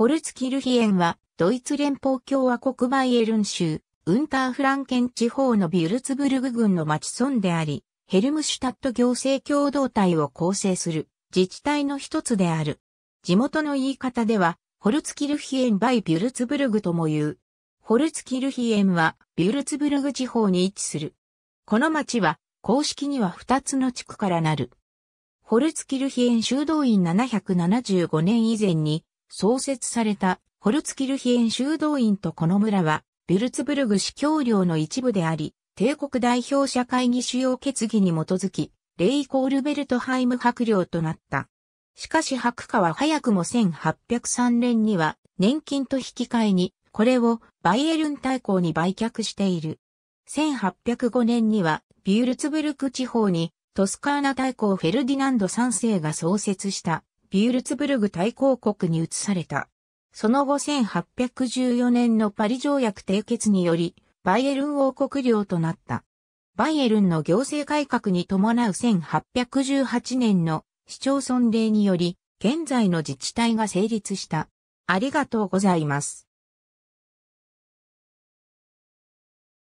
ホルツキルヒエンは、ドイツ連邦共和国バイエルン州、ウンターフランケン地方のビュルツブルグ郡の町村であり、ヘルムシュタット行政共同体を構成する自治体の一つである。地元の言い方では、ホルツキルヒエンバイビュルツブルグとも言う。ホルツキルヒエンはビュルツブルグ地方に位置する。この町は公式には2つの地区からなる。ホルツキルヒエン修道院775年以前に創設されたホルツキルヒエン修道院とこの村は、ビュルツブルグ市教領の一部であり、帝国代表者会議主要決議に基づき、レイコールベルトハイム白領となった。しかし白家は早くも1803年には年金と引き換えに、これをバイエルン大公に売却している。1805年にはビュルツブルク地方にトスカーナ大公フェルディナンド3世が創設したビュールツブルグ大公国に移された。その後1814年のパリ条約締結により、バイエルン王国領となった。バイエルンの行政改革に伴う1818年の市町村令により、現在の自治体が成立した。ありがとうございます。